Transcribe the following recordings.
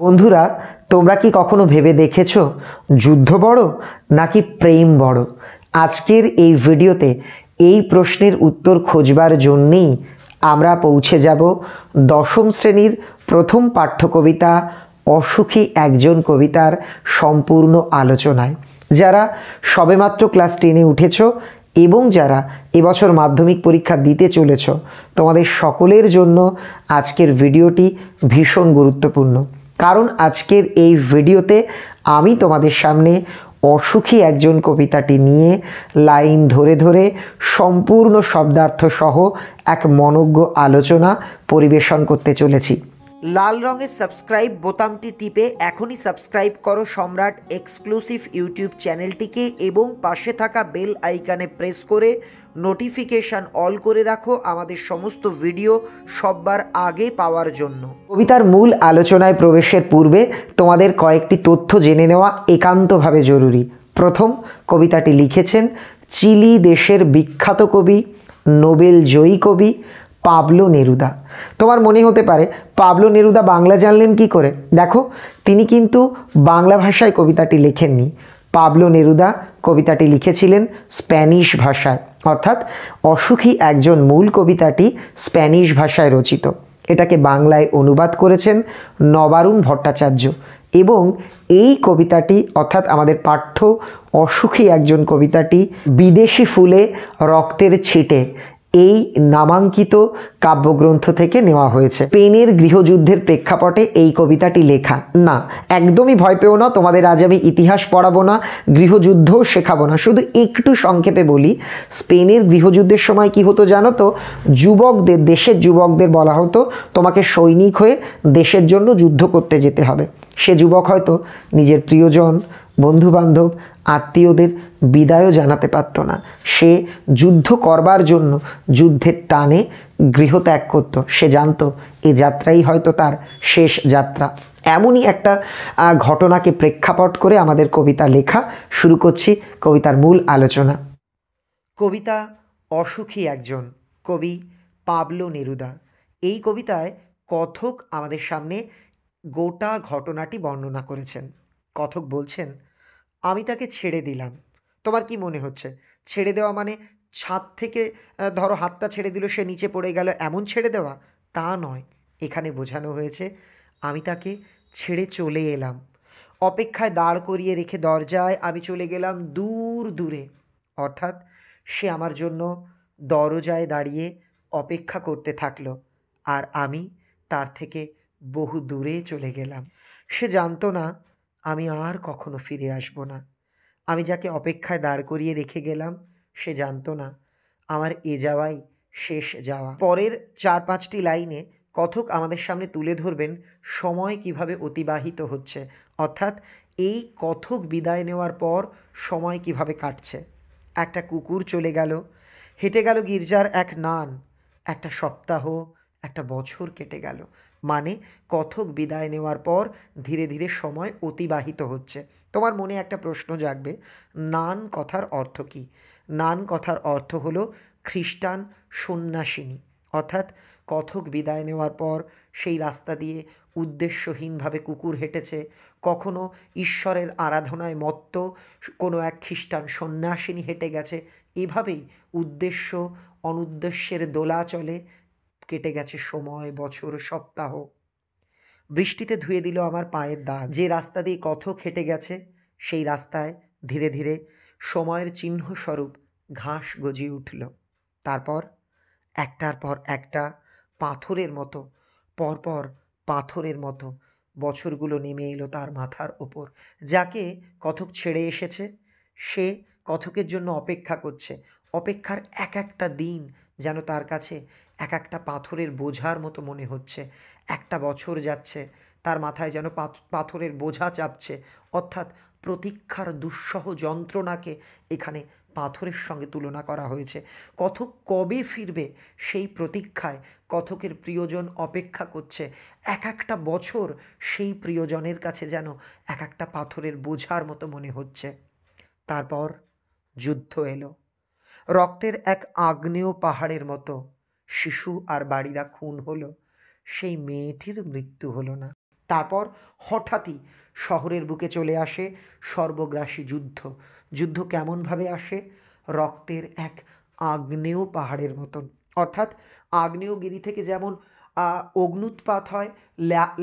বন্ধুরা তোমরা কি কখনো ভেবে দেখেছ যুদ্ধ বড় নাকি প্রেম বড় আজকের এই ভিডিওতে এই প্রশ্নের উত্তর খোঁজবার জন্যেই আমরা পৌঁছে যাব দশম শ্রেণীর প্রথম পাঠ্যকবিতা অসুখী একজন কবিতার সম্পূর্ণ আলোচনায় যারা সবেমাত্র ক্লাস টেনে উঠেছ এবং যারা এবছর মাধ্যমিক পরীক্ষা দিতে চলেছ তোমাদের সকলের জন্য আজকের ভিডিওটি ভীষণ গুরুত্বপূর্ণ কারণ আজকের এই ভিডিওতে আমি তোমাদের সামনে অসুখী একজন কবিতাটি নিয়ে লাইন ধরে ধরে সম্পূর্ণ শব্দার্থ সহ এক মনজ্ঞ আলোচনা পরিবেশন করতে চলেছি লাল রঙের সাবস্ক্রাইব বোতামটি টিপে এখনই সাবস্ক্রাইব করো সম্রাট এক্সক্লুসিভ ইউটিউব চ্যানেলটিকে এবং পাশে থাকা বেল আইকানে প্রেস করে নোটিফিকেশান অল করে রাখো আমাদের সমস্ত ভিডিও সববার আগে পাওয়ার জন্য কবিতার মূল আলোচনায় প্রবেশের পূর্বে তোমাদের কয়েকটি তথ্য জেনে নেওয়া একান্তভাবে জরুরি প্রথম কবিতাটি লিখেছেন চিলি দেশের বিখ্যাত কবি নোবেল জয়ী কবি পাবলো নেরুদা তোমার মনে হতে পারে পাবলো নেরুদা বাংলা জানলেন কি করে দেখো তিনি কিন্তু বাংলা ভাষায় কবিতাটি লেখেননি পাবলো নেরুদা কবিতাটি লিখেছিলেন স্প্যানিশ ভাষায় অর্থাৎ অসুখী একজন মূল কবিতাটি স্প্যানিশ ভাষায় রচিত এটাকে বাংলায় অনুবাদ করেছেন নবারুণ ভট্টাচার্য এবং এই কবিতাটি অর্থাৎ আমাদের পাঠ্য অসুখী একজন কবিতাটি বিদেশি ফুলে রক্তের ছিটে এই নামাঙ্কিত কাব্যগ্রন্থ থেকে নেওয়া হয়েছে স্পেনের গৃহযুদ্ধের প্রেক্ষাপটে এই কবিতাটি লেখা না একদমই ভয় পেও না তোমাদের আজ আমি ইতিহাস পড়াবো না গৃহযুদ্ধও শেখাবো না শুধু একটু সংক্ষেপে বলি স্পেনের গৃহযুদ্ধের সময় কি হতো জানো তো যুবকদের দেশের যুবকদের বলা হতো তোমাকে সৈনিক হয়ে দেশের জন্য যুদ্ধ করতে যেতে হবে সে যুবক হয়তো নিজের প্রিয়জন বন্ধুবান্ধব আত্মীয়দের বিদায়ও জানাতে পারত না সে যুদ্ধ করবার জন্য যুদ্ধের টানে গৃহত্যাগ করত সে জানত এ যাত্রাই হয়তো তার শেষ যাত্রা এমনই একটা ঘটনাকে প্রেক্ষাপট করে আমাদের কবিতা লেখা শুরু করছি কবিতার মূল আলোচনা কবিতা অসুখী একজন কবি পাবলো নেরুদা এই কবিতায় কথক আমাদের সামনে গোটা ঘটনাটি বর্ণনা করেছেন কথক বলছেন আমি তাকে ছেড়ে দিলাম তোমার কি মনে হচ্ছে ছেড়ে দেওয়া মানে ছাদ থেকে ধরো হাতটা ছেড়ে দিল সে নিচে পড়ে গেল এমন ছেড়ে দেওয়া তা নয় এখানে বোঝানো হয়েছে আমি তাকে ছেড়ে চলে এলাম অপেক্ষায় দাঁড় করিয়ে রেখে দরজায় আমি চলে গেলাম দূর দূরে অর্থাৎ সে আমার জন্য দরজায় দাঁড়িয়ে অপেক্ষা করতে থাকলো আর আমি তার থেকে বহু দূরে চলে গেলাম সে জানতো না আমি আর কখনো ফিরে আসব না আমি যাকে অপেক্ষায় দাঁড় করিয়ে রেখে গেলাম সে জানতো না আমার এ যাওয়াই শেষ যাওয়া পরের চার পাঁচটি লাইনে কথক আমাদের সামনে তুলে ধরবেন সময় কিভাবে অতিবাহিত হচ্ছে অর্থাৎ এই কথক বিদায় নেওয়ার পর সময় কিভাবে কাটছে একটা কুকুর চলে গেল হেঁটে গেল গির্জার এক নান একটা সপ্তাহ একটা বছর কেটে গেল মানে কথক বিদায় নেওয়ার পর ধীরে ধীরে সময় অতিবাহিত হচ্ছে তোমার মনে একটা প্রশ্ন জাগবে নান কথার অর্থ কি নান কথার অর্থ হল খ্রিস্টান সন্ন্যাসিনী অর্থাৎ কথক বিদায় নেওয়ার পর সেই রাস্তা দিয়ে উদ্দেশ্যহীনভাবে কুকুর হেঁটেছে কখনো ঈশ্বরের আরাধনায় মত্ত কোনো এক খ্রিস্টান সন্ন্যাসিনী হেঁটে গেছে এভাবেই উদ্দেশ্য অনুদ্দেশ্যের দোলা চলে কেটে গেছে সময় বছর সপ্তাহ বৃষ্টিতে ধুয়ে দিল আমার পায়ের দাগ যে রাস্তা দিয়ে কত খেটে গেছে সেই রাস্তায় ধীরে ধীরে সময়ের চিহ্নস্বরূপ ঘাস গজিয়ে উঠল তারপর একটার পর একটা পাথরের মতো পরপর পাথরের মতো বছরগুলো নেমে এলো তার মাথার ওপর যাকে কথক ছেড়ে এসেছে সে কথকের জন্য অপেক্ষা করছে অপেক্ষার এক একটা দিন যেন তার কাছে এক একটা পাথরের বোঝার মতো মনে হচ্ছে একটা বছর যাচ্ছে তার মাথায় যেন পাথরের বোঝা চাপছে অর্থাৎ প্রতীক্ষার দুঃসহ যন্ত্রণাকে এখানে পাথরের সঙ্গে তুলনা করা হয়েছে কথক কবে ফিরবে সেই প্রতীক্ষায় কথকের প্রিয়জন অপেক্ষা করছে এক একটা বছর সেই প্রিয়জনের কাছে যেন এক একটা পাথরের বোঝার মতো মনে হচ্ছে তারপর যুদ্ধ এলো রক্তের এক আগ্নেয় পাহাড়ের মতো শিশু আর বাড়িরা খুন হলো সেই মেয়েটির মৃত্যু হলো না তারপর হঠাৎই শহরের বুকে চলে আসে সর্বগ্রাসী যুদ্ধ যুদ্ধ কেমনভাবে আসে রক্তের এক আগ্নেয় পাহাড়ের মতন অর্থাৎ আগ্নেয়গিরি থেকে যেমন অগ্নুৎপাত হয়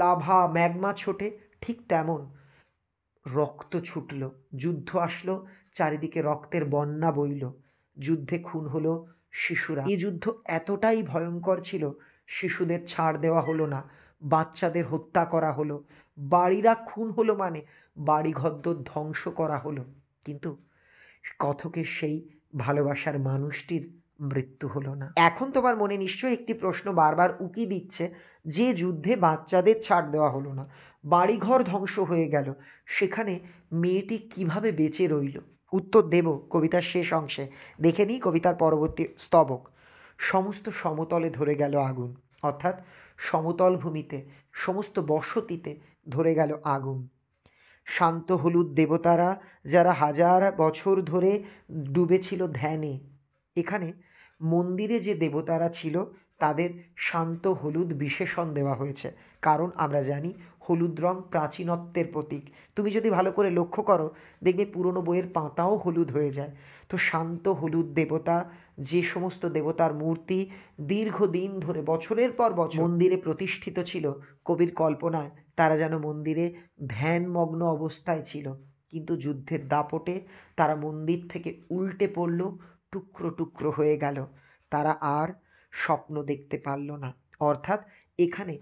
লাভা ম্যাগমা ছোটে ঠিক তেমন রক্ত ছুটল যুদ্ধ আসলো চারিদিকে রক্তের বন্যা বইল যুদ্ধে খুন হলো শিশুরা এই যুদ্ধ এতটাই ভয়ঙ্কর ছিল শিশুদের ছাড় দেওয়া হলো না বাচ্চাদের হত্যা করা হলো বাড়িরা খুন হলো মানে বাড়িঘদ্দর ধ্বংস করা হলো কিন্তু কথকের সেই ভালোবাসার মানুষটির মৃত্যু হলো না এখন তোমার মনে নিশ্চয়ই একটি প্রশ্ন বারবার উকি দিচ্ছে যে যুদ্ধে বাচ্চাদের ছাড় দেওয়া হলো না বাড়িঘর ধ্বংস হয়ে গেল সেখানে মেয়েটি কিভাবে বেঁচে রইল উত্তর দেব কবিতার শেষ অংশে দেখে নিই কবিতার পরবর্তী স্তবক সমস্ত সমতলে ধরে গেল আগুন অর্থাৎ সমতল ভূমিতে সমস্ত বসতিতে ধরে গেল আগুন শান্ত হলুদ দেবতারা যারা হাজার বছর ধরে ডুবেছিল ধ্যানে এখানে মন্দিরে যে দেবতারা ছিল তাদের শান্ত হলুদ বিশেষণ দেওয়া হয়েছে কারণ আমরা জানি হলুদ রং প্রাচীনত্বের প্রতীক তুমি যদি ভালো করে লক্ষ্য করো দেখবে পুরনো বইয়ের পাতাও হলুদ হয়ে যায় তো শান্ত হলুদ দেবতা যে সমস্ত দেবতার মূর্তি দীর্ঘদিন ধরে বছরের পর বছর মন্দিরে প্রতিষ্ঠিত ছিল কবির কল্পনায় তারা যেন মন্দিরে ধ্যানমগ্ন অবস্থায় ছিল কিন্তু যুদ্ধের দাপটে তারা মন্দির থেকে উল্টে পড়ল টুকরো টুকরো হয়ে গেল তারা আর স্বপ্ন দেখতে পারল না অর্থাৎ এখানে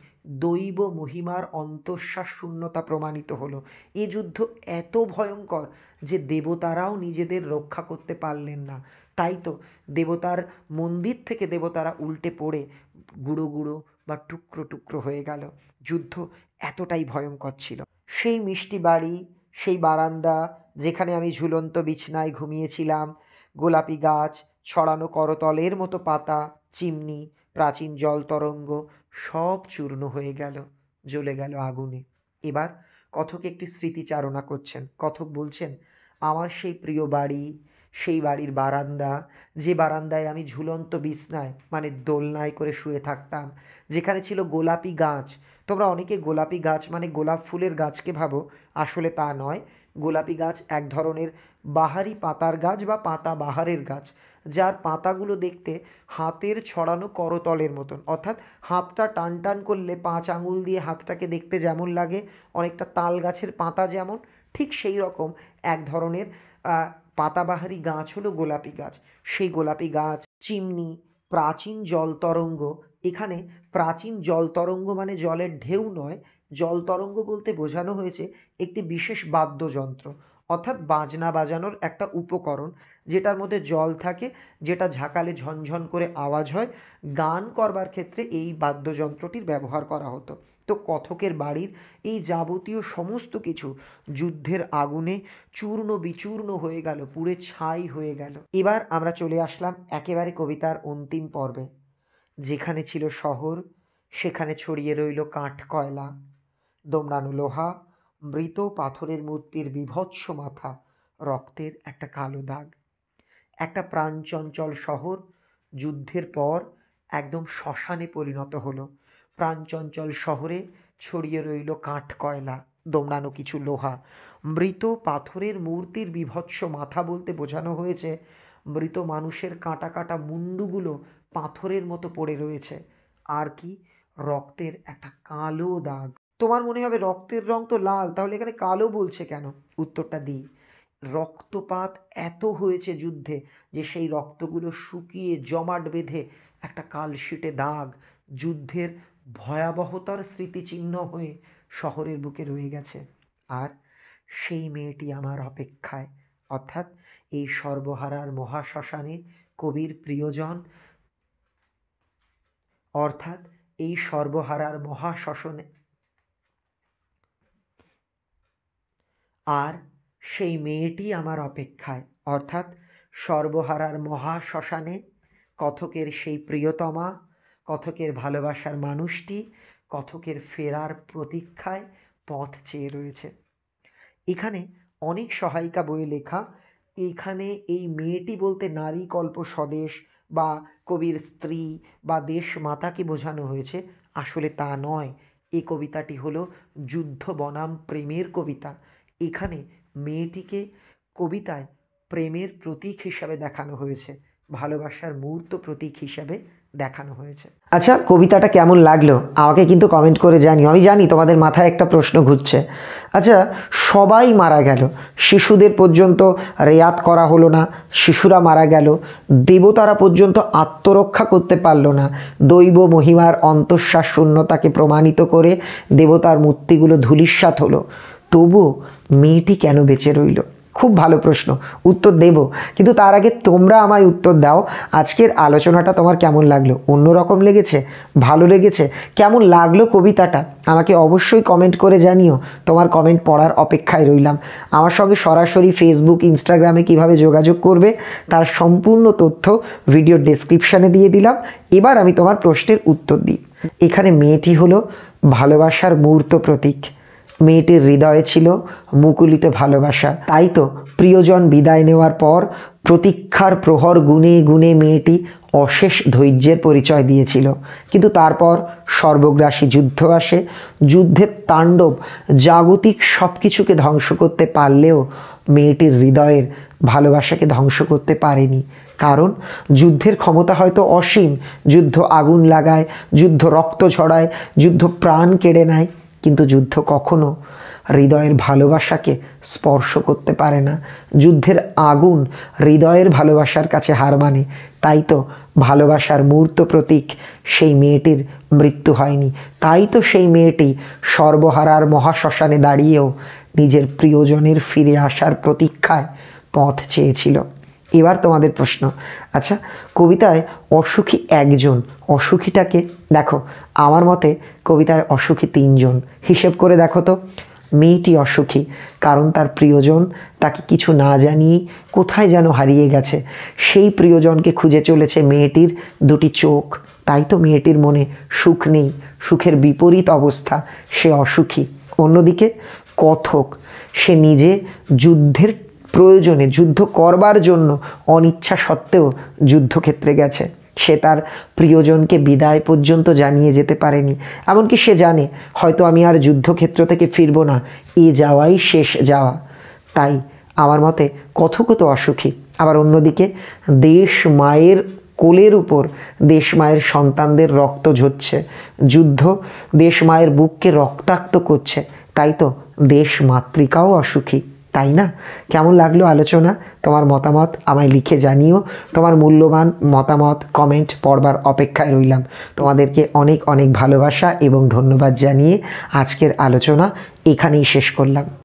দৈব মহিমার অন্তঃশ্বাস শূন্যতা প্রমাণিত হলো এ যুদ্ধ এত ভয়ঙ্কর যে দেবতারাও নিজেদের রক্ষা করতে পারলেন না তাই তো দেবতার মন্দির থেকে দেবতারা উল্টে পড়ে গুঁড়ো গুঁড়ো বা টুকরো টুকরো হয়ে গেল যুদ্ধ এতটাই ভয়ঙ্কর ছিল সেই মিষ্টি বাড়ি সেই বারান্দা যেখানে আমি ঝুলন্ত বিছনায় ঘুমিয়েছিলাম গোলাপি গাছ ছড়ানো করতলের মতো পাতা চিমনি প্রাচীন জল তরঙ্গ সব চূর্ণ হয়ে গেল জ্বলে গেল আগুনে এবার কথক একটি স্মৃতিচারণা করছেন কথক বলছেন আমার সেই প্রিয় বাড়ি সেই বাড়ির বারান্দা যে বারান্দায় আমি ঝুলন্ত বিছনায় মানে দোলনায় করে শুয়ে থাকতাম যেখানে ছিল গোলাপি গাছ তোমরা অনেকে গোলাপি গাছ মানে গোলাপ ফুলের গাছকে ভাবো আসলে তা নয় গোলাপি গাছ এক ধরনের বাহারি পাতার গাছ বা পাতা বাহারের গাছ যার পাতাগুলো দেখতে হাতের ছড়ানো করতলের মতন অর্থাৎ হাতটা টান টান করলে পাঁচ আঙুল দিয়ে হাতটাকে দেখতে যেমন লাগে অনেকটা তাল গাছের পাতা যেমন ঠিক সেই রকম এক ধরনের পাতাবাহারি গাছ হলো গোলাপি গাছ সেই গোলাপি গাছ চিমনি প্রাচীন জলতরঙ্গ এখানে প্রাচীন জলতরঙ্গ মানে জলের ঢেউ নয় জলতরঙ্গ বলতে বোঝানো হয়েছে একটি বিশেষ বাদ্যযন্ত্র অর্থাৎ বাজনা বাজানোর একটা উপকরণ যেটার মধ্যে জল থাকে যেটা ঝাঁকালে ঝনঝন করে আওয়াজ হয় গান করবার ক্ষেত্রে এই বাদ্যযন্ত্রটির ব্যবহার করা হতো তো কথকের বাড়ির এই যাবতীয় সমস্ত কিছু যুদ্ধের আগুনে চূর্ণ বিচূর্ণ হয়ে গেল পুড়ে ছাই হয়ে গেল এবার আমরা চলে আসলাম একেবারে কবিতার অন্তিম পর্বে যেখানে ছিল শহর সেখানে ছড়িয়ে রইল কাঠ কয়লা দোমড়ানো লোহা মৃত পাথরের মূর্তির বিভৎস মাথা রক্তের একটা কালো দাগ একটা প্রাণচঞ্চল শহর যুদ্ধের পর একদম শ্মশানে পরিণত হলো প্রাণচঞ্চল শহরে ছড়িয়ে রইল কাঠ কয়লা দোমড়ানো কিছু লোহা মৃত পাথরের মূর্তির বিভৎস মাথা বলতে বোঝানো হয়েছে মৃত মানুষের কাঁটা কাঁটা মুন্ডুগুলো পাথরের মতো পড়ে রয়েছে আর কি রক্তের একটা কালো দাগ তোমার মনে হবে রক্তের রং তো লাল তাহলে এখানে কালো বলছে কেন উত্তরটা দিই রক্তপাত এত হয়েছে যুদ্ধে যে সেই রক্তগুলো শুকিয়ে জমাট বেঁধে একটা কালশিটে দাগ যুদ্ধের ভয়াবহতার স্মৃতিচিহ্ন হয়ে শহরের বুকে রয়ে গেছে আর সেই মেয়েটি আমার অপেক্ষায় অর্থাৎ এই সর্বহারার মহাশ্মশানে কবির প্রিয়জন অর্থাৎ এই সর্বহারার মহাশ্মশানে আর সেই মেয়েটি আমার অপেক্ষায় অর্থাৎ সর্বহারার মহা শ্মশানে কথকের সেই প্রিয়তমা কথকের ভালোবাসার মানুষটি কথকের ফেরার প্রতীক্ষায় পথ চেয়ে রয়েছে এখানে অনেক সহায়িকা বইয়ে লেখা এখানে এই মেয়েটি বলতে নারী কল্প স্বদেশ বা কবির স্ত্রী বা দেশ মাতাকে বোঝানো হয়েছে আসলে তা নয় এ কবিতাটি হলো যুদ্ধ বনাম প্রেমের কবিতা এখানে মেয়েটিকে কবিতায় প্রেমের প্রতীক হিসাবে দেখানো হয়েছে ভালোবাসার মুহূর্ত প্রতীক হিসাবে দেখানো হয়েছে আচ্ছা কবিতাটা কেমন লাগলো আমাকে কিন্তু কমেন্ট করে জানিও আমি জানি তোমাদের মাথায় একটা প্রশ্ন ঘুরছে আচ্ছা সবাই মারা গেল শিশুদের পর্যন্ত রেয়াত করা হলো না শিশুরা মারা গেল দেবতারা পর্যন্ত আত্মরক্ষা করতে পারল না দৈব মহিমার অন্তঃশ্বাস শূন্যতাকে প্রমাণিত করে দেবতার মূর্তিগুলো ধুলিস্বাত হলো তবু মেয়েটি কেন বেঁচে রইল খুব ভালো প্রশ্ন উত্তর দেব কিন্তু তার আগে তোমরা আমায় উত্তর দাও আজকের আলোচনাটা তোমার কেমন লাগলো অন্য রকম লেগেছে ভালো লেগেছে কেমন লাগলো কবিতাটা আমাকে অবশ্যই কমেন্ট করে জানিও তোমার কমেন্ট পড়ার অপেক্ষায় রইলাম আমার সঙ্গে সরাসরি ফেসবুক ইনস্টাগ্রামে কিভাবে যোগাযোগ করবে তার সম্পূর্ণ তথ্য ভিডিও ডেসক্রিপশানে দিয়ে দিলাম এবার আমি তোমার প্রশ্নের উত্তর দিই এখানে মেয়েটি হলো ভালোবাসার মুহূর্ত প্রতীক মেয়েটির হৃদয়ে ছিল মুকুলিত ভালোবাসা তাই তো প্রিয়জন বিদায় নেওয়ার পর প্রতীক্ষার প্রহর গুনে গুনে মেয়েটি অশেষ ধৈর্যের পরিচয় দিয়েছিল কিন্তু তারপর সর্বগ্রাসী যুদ্ধ আসে যুদ্ধের তাণ্ডব জাগতিক সব কিছুকে ধ্বংস করতে পারলেও মেয়েটির হৃদয়ের ভালোবাসাকে ধ্বংস করতে পারেনি কারণ যুদ্ধের ক্ষমতা হয়তো অসীম যুদ্ধ আগুন লাগায় যুদ্ধ রক্ত ছড়ায় যুদ্ধ প্রাণ কেড়ে নেয় কিন্তু যুদ্ধ কখনো হৃদয়ের ভালোবাসাকে স্পর্শ করতে পারে না যুদ্ধের আগুন হৃদয়ের ভালোবাসার কাছে হার মানে তাই তো ভালোবাসার মূর্ত প্রতীক সেই মেয়েটির মৃত্যু হয়নি তাই তো সেই মেয়েটি সর্বহারার মহাশ্মশানে দাঁড়িয়েও নিজের প্রিয়জনের ফিরে আসার প্রতীক্ষায় পথ চেয়েছিল এবার তোমাদের প্রশ্ন আচ্ছা কবিতায় অসুখী একজন অসুখীটাকে দেখো আমার মতে কবিতায় অসুখী তিনজন হিসেব করে দেখো তো মেয়েটি অসুখী কারণ তার প্রিয়জন তাকে কিছু না জানিয়ে কোথায় যেন হারিয়ে গেছে সেই প্রিয়জনকে খুঁজে চলেছে মেয়েটির দুটি চোখ তাই তো মেয়েটির মনে সুখ নেই সুখের বিপরীত অবস্থা সে অসুখী অন্যদিকে কথক সে নিজে যুদ্ধের প্রয়োজনে যুদ্ধ করবার জন্য অনিচ্ছা সত্ত্বেও যুদ্ধক্ষেত্রে গেছে সে তার প্রিয়জনকে বিদায় পর্যন্ত জানিয়ে যেতে পারেনি এমনকি সে জানে হয়তো আমি আর যুদ্ধক্ষেত্র থেকে ফিরব না এ যাওয়াই শেষ যাওয়া তাই আমার মতে কত অসুখী আবার অন্যদিকে দেশ মায়ের কোলের উপর দেশ মায়ের সন্তানদের রক্ত ঝরছে যুদ্ধ দেশ মায়ের বুককে রক্তাক্ত করছে তাই তো দেশ মাতৃকাও অসুখী তাই না কেমন লাগলো আলোচনা তোমার মতামত আমায় লিখে জানিও তোমার মূল্যবান মতামত কমেন্ট পড়বার অপেক্ষায় রইলাম তোমাদেরকে অনেক অনেক ভালোবাসা এবং ধন্যবাদ জানিয়ে আজকের আলোচনা এখানেই শেষ করলাম